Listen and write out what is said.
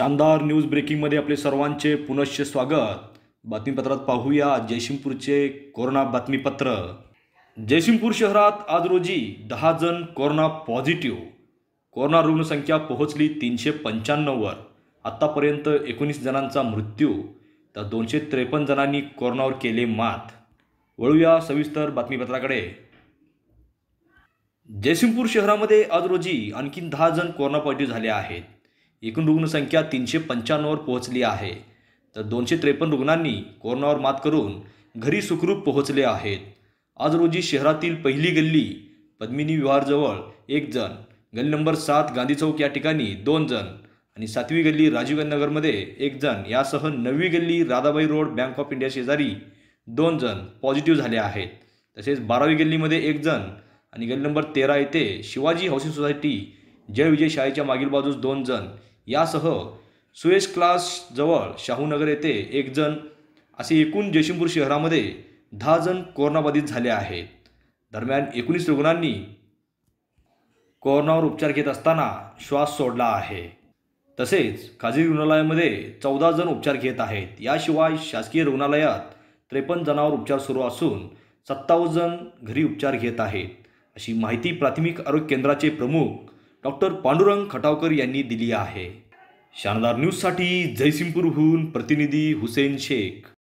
शानदार न्यूज ब्रेकिंगमध्ये आपले सर्वांचे पुनश्च स्वागत बातमीपत्रात पाहूया जयसिंगपूरचे कोरोना बातमीपत्र जयसिंगपूर शहरात आज रोजी दहा जण कोरोना पॉझिटिव्ह कोरोना रुग्णसंख्या पोहोचली तीनशे पंच्याण्णववर आत्तापर्यंत एकोणीस जणांचा मृत्यू तर दोनशे त्रेपन्न जणांनी कोरोनावर केले मात वळूया सविस्तर बातमीपत्राकडे जयसिंगपूर शहरामध्ये आज रोजी आणखी दहा जण कोरोना पॉझिटिव्ह झाले आहेत एकूण रुग्णसंख्या तीनशे पंच्याण्णववर पोहोचली आहे तर दोनशे त्रेपन्न रुग्णांनी कोरोनावर मात करून घरी सुखरूप पोहोचले आहेत आज रोजी शहरातील पहिली गल्ली पद्मिनी विहारजवळ एक जण गल्ली नंबर सात गांधी चौक या ठिकाणी दोन जण आणि सातवी गल्ली राजीव गांधीनगरमध्ये नगरमध्ये एक जण यासह नववी गल्ली Radhabai road bank of India शेजारी दोन जण पॉझिटिव्ह झाले आहेत तसेच बारावी गल्लीमध्ये एक जण आणि गल्ली नंबर तेरा येथे शिवाजी हाऊसिंग सोसायटी जय विजय शाळेच्या मागील बाजूस दोन जण यासह सुएस क्लास जवळ शाहूनगर येथे एक जण असे एकूण जयसिंगपूर शहरामध्ये दहा जण कोरोनाबाधित झाले आहेत दरम्यान एकोणीस रुग्णांनी कोरोनावर उपचार घेत असताना श्वास सोडला आहे तसेच खाजगी रुग्णालयामध्ये चौदा जण उपचार घेत आहेत याशिवाय शासकीय रुग्णालयात त्रेपन्न जणांवर उपचार सुरू असून सत्तावन्न जण घरी उपचार घेत आहेत अशी माहिती प्राथमिक आरोग्य केंद्राचे प्रमुख डॉक्टर पांडुरंग खटावकर यांनी दिली आहे शानदार न्यूजसाठी जयसिंगपूरहून प्रतिनिधी हुसेन शेख